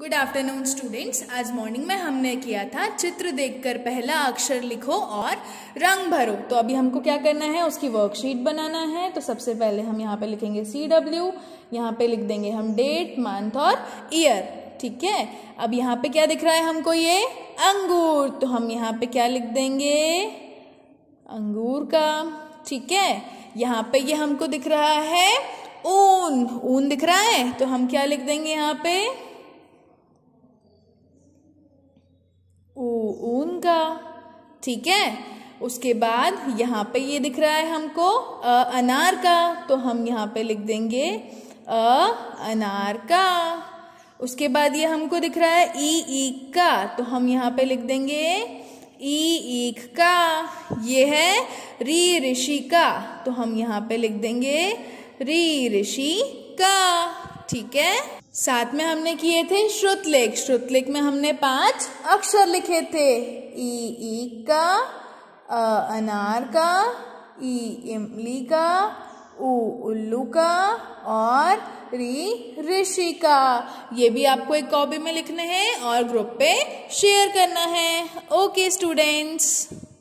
good afternoon students आज morning में हमने किया था चित्र देखकर पहला अक्षर लिखो और रंग भरो तो अभी हमको क्या करना है उसकी वर्कशीट बनाना है तो सबसे पहले हम यहाँ पे लिखेंगे सी डब्ल्यू यहाँ पे लिख देंगे हम डेट मंथ और ईयर ठीक है अब यहाँ पे क्या दिख रहा है हमको ये अंगूर तो हम यहाँ पे क्या लिख देंगे अंगूर का ठीक है यहाँ पे ये हमको दिख रहा है ऊन ऊन दिख रहा है तो हम क्या लिख देंगे यहाँ पे का ठीक है उसके बाद यहाँ पे ये दिख रहा है हमको अ अनार का तो हम यहाँ पे लिख देंगे अ अनार का उसके बाद ये हमको दिख रहा है ई ईक का तो हम यहाँ पे लिख देंगे ई ईक का ये है री ऋषि का तो हम यहाँ पे लिख देंगे री ऋषि का ठीक है साथ में हमने किए थे श्रुतलेख श्रुतलेख में हमने पांच अक्षर लिखे थे ई ई का अ अनार का ई इमली का उ उल्लू का और री ऋषि का ये भी आपको एक कॉपी में लिखना है और ग्रुप पे शेयर करना है ओके स्टूडेंट्स